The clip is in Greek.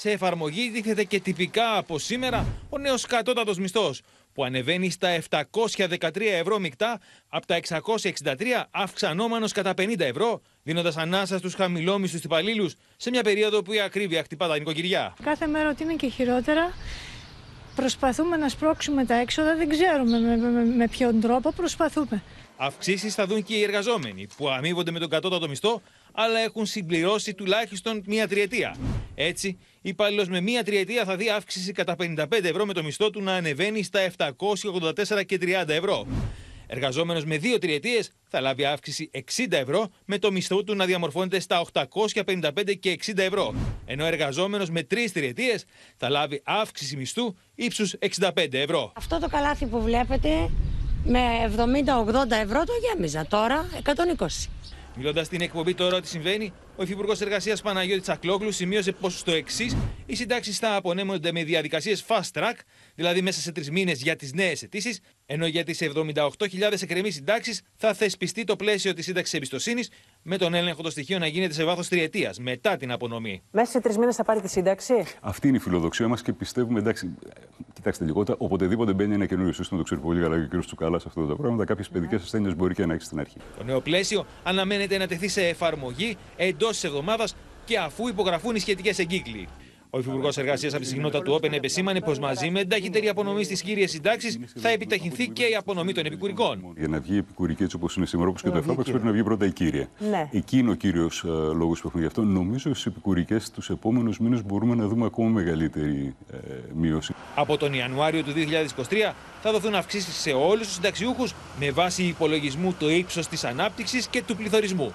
σε εφαρμογή δίθεται και τυπικά από σήμερα ο νέος κατώτατος μισθός, που ανεβαίνει στα 713 ευρώ μεικτά από τα 663 αυξανόμενος κατά 50 ευρώ, δίνοντας ανάσα στους χαμηλόμισθους υπαλλήλους σε μια περίοδο που η ακρίβεια χτυπά τα νοικοκυριά. Κάθε μέρα ότι είναι και χειρότερα. Προσπαθούμε να σπρώξουμε τα έξοδα, δεν ξέρουμε με, με, ποιον τρόπο προσπαθούμε. Αυξήσεις θα δουν και οι εργαζόμενοι που αμείβονται με τον κατώτατο μισθό, αλλά έχουν συμπληρώσει τουλάχιστον μία τριετία. Έτσι, υπάλληλος με μία τριετία θα δει αύξηση κατά 55 ευρώ με το μισθό του να ανεβαίνει στα 784 και ευρώ. Εργαζόμενος με δύο τριετίες θα λάβει αύξηση 60 ευρώ με το μισθό του να διαμορφώνεται στα 855 και 60 ευρώ, ενώ εργαζόμενος με τρεις τριετίες θα λάβει αύξηση μισθού ύψους 65 ευρώ. Αυτό το καλάθι που βλέπετε με 70-80 ευρώ το γέμιζα τώρα 120. Μιλώντας στην εκπομπή τώρα, τι συμβαίνει, ο Υφυπουργός Εργασίας Παναγιώτης Τσακλόγλου σημείωσε πως στο εξής οι συντάξεις θα απονέμονται με διαδικασίες fast track, δηλαδή μέσα σε τρεις μήνες για τις νέες αιτήσεις, ενώ για τις 78.000 εκκρεμεί συντάξεις θα θεσπιστεί το πλαίσιο της σύνταξης εμπιστοσύνης, με τον έλεγχο των στοιχείων να γίνεται σε βάθος τριετίας μετά την απονομή. Μέσα σε τρεις μήνες θα πάρει τη σύνταξη. Αυτή είναι η φιλοδοξία μας και πιστεύουμε, εντάξει, κοιτάξτε λιγότερα, οποτεδήποτε μπαίνει ένα καινούριο σύστημα, το ξέρει πολύ καλά και ο κ. Τσουκάλα αυτό τα πράγμα, κάποιες παιδικές ασθένειες μπορεί και να έχει στην αρχή. Το νέο πλαίσιο αναμένεται αναμένεται να τεθεί σε εφαρμογή εντός της εβδομάδας και αφού υπογραφούν οι σχετικές εγκύκλοι. Ο Υφυπουργός Εργασίας από τη Συγνώτα του Όπεν επεσήμανε πως μαζί με την ταχύτερη απονομή στις κύριες συντάξεις θα επιταχυνθεί και η απονομή των επικουρικών. Για να βγει η επικουρική έτσι όπως είναι σήμερα, όπως και το εφάπαξ, πρέπει να βγει πρώτα η κύρια. Ναι. Εκεί είναι ο κύριος ε, λόγος που έχουμε γι' αυτό. Νομίζω στι επικουρικές τους επόμενους μήνες μπορούμε να δούμε ακόμα μεγαλύτερη ε, μείωση. Από τον Ιανουάριο του 2023 θα δοθούν αυξήσεις σε όλους τους συνταξιούχους με βάση υπολογισμού το ύψος της ανάπτυξης και του πληθωρισμού.